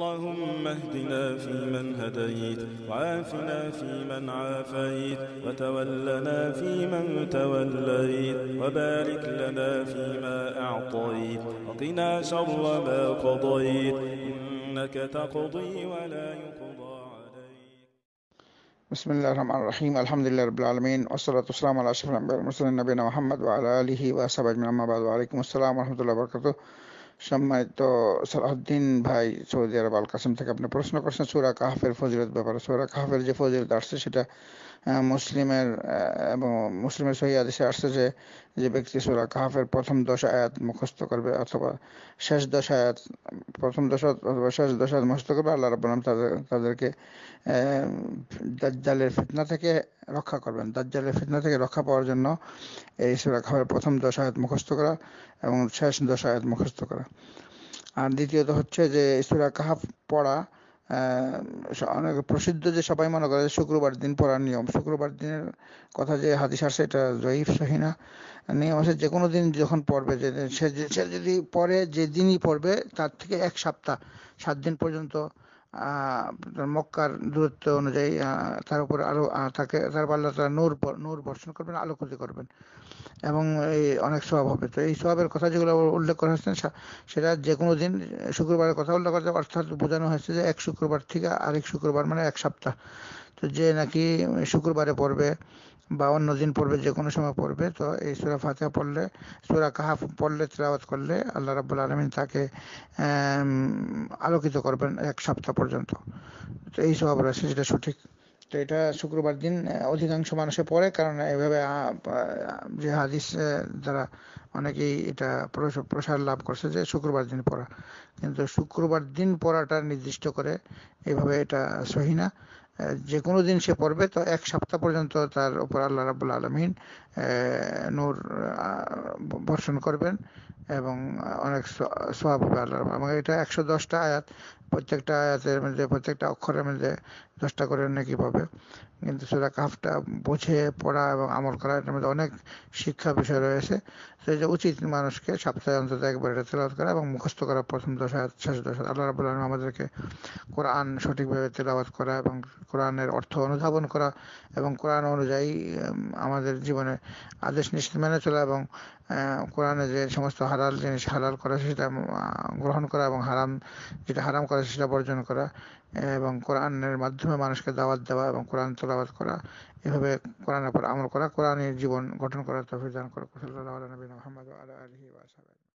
اللهم اهدنا فيمن هديت وعافنا فيمن عافيت وتولنا فيمن توليت وبارك لنا فيما أعطيت وقنا شر ما قضيت إنك تقضي ولا يقضى بسم الله الرحمن الرحيم الحمد لله رب العالمين والصلاة والسلام على أشرف الأنبياء والمرسلين نبينا محمد وعلى آله وصحبه أجمعين أما بعد وعليكم السلام ورحمة الله وبركاته সম্মানিত সালাহদ্দিন ভাই সৌদি আরব আল কাসম থেকে আপনি প্রশ্ন করছেন সৌরা কাহাফের ফজিলত ব্যাপারে সৌরা কাহাফের যে ফজিলত আসছে সেটা মুসলিমের এবং মুসলিমের সহি আদেশে আসছে যে যে ব্যক্তি সৌরা কাহাফের প্রথম দশ আয়াত মুখস্থ করবে অথবা শেষ দশ আয়াত প্রথম দশ অথবা শেষ দশ আয়াত মুখস্থ করবে আল্লাহ রব্বুল তাদের তাদেরকে দাজ্জালের ফিতনা থেকে রক্ষা করবেন দাজ্জালের ফিতনা থেকে রক্ষা পাওয়ার জন্য এই সুরা খাবার প্রথম দশ আয়াত মুখস্থ করা এবং শেষ দশ আয়াত মুখস্থ করা আর দ্বিতীয়ত হচ্ছে যে সুরা কাহাফ পড়া অনেক প্রসিদ্ধ যে সবাই মনে করে শুক্রবার দিন পড়ার নিয়ম শুক্রবার দিনের কথা যে হাদিস আসে এটা জয়ীফ সহিনা নিয়ম আছে যে কোনো দিন যখন পড়বে সে যদি পড়ে যে দিনই পড়বে তার থেকে এক সপ্তাহ সাত দিন পর্যন্ত মক্কার দূরত্ব অনুযায়ী তার উপর আরো তাকে তার আল্লাহ তারা নূর নূর বর্ষণ করবেন আলো ক্ষতি করবেন এবং এই অনেক স্বভাব হবে তো এই স্বভাবের কথা যেগুলো উল্লেখ করা হয়েছে সেটা যে কোনো দিন শুক্রবারের কথা উল্লেখ করা অর্থাৎ বোঝানো হয়েছে যে এক শুক্রবার থেকে আরেক শুক্রবার মানে এক সপ্তাহ তো যে নাকি শুক্রবারে পড়বে বা অন্য দিন পড়বে যে কোনো সময় পড়বে তো এই সুরা ফাতে পড়লে সুরা কাহাফ পড়লে তেলাওয়াত করলে আল্লাহ রাবুল আলমিন তাকে আলোকিত করবেন এক সপ্তাহ পর্যন্ত তো এই স্বভাব রয়েছে যেটা সঠিক তো এটা শুক্রবার দিন অধিকাংশ মানুষে পড়ে কারণ এভাবে যে হাদিস দ্বারা অনেকেই এটা প্রসার লাভ করছে যে শুক্রবার দিন পড়া কিন্তু শুক্রবার দিন পড়াটা নির্দিষ্ট করে এভাবে এটা সহি না যে কোনো দিন সে পড়বে তো এক সপ্তাহ পর্যন্ত তার উপর আল্লাহ রাবুল আলমিন নূর বর্ষণ করবেন এবং অনেক সোয়াব হবে আল্লাহর এবং এটা একশো দশটা আয়াত প্রত্যেকটা আয়াতের মধ্যে প্রত্যেকটা অক্ষরের মধ্যে দশটা করে নাকি পাবে কিন্তু সুরা কাফটা বুঝে পড়া এবং আমল করা এটার মধ্যে অনেক শিক্ষা বিষয় রয়েছে সেই যে উচিত মানুষকে সপ্তাহে অন্তত একবার এটা তেলাওয়াত করা এবং মুখস্থ করা প্রথম দশ আয়াত শেষ দশ আল্লাহ রাবুল আলম আমাদেরকে কোরআন সঠিকভাবে তেলাওয়াত করা এবং কোরআনের অর্থ অনুধাবন করা এবং কোরআন অনুযায়ী আমাদের জীবনে আদেশ নিশ্চিত মেনে চলা এবং কোরআনে যে সমস্ত হালাল জিনিস হালাল করা সেটা গ্রহণ করা এবং হারাম যেটা হারাম করা সেটা বর্জন করা এবং কোরআনের মাধ্যমে মানুষকে দাওয়াত দেওয়া এবং কোরআন তোলাবাত করা এভাবে কোরআনের পর আমল করা কোরআনের জীবন গঠন করার তফিদান করা কুসল্লাহ মোহাম্মদ আলহি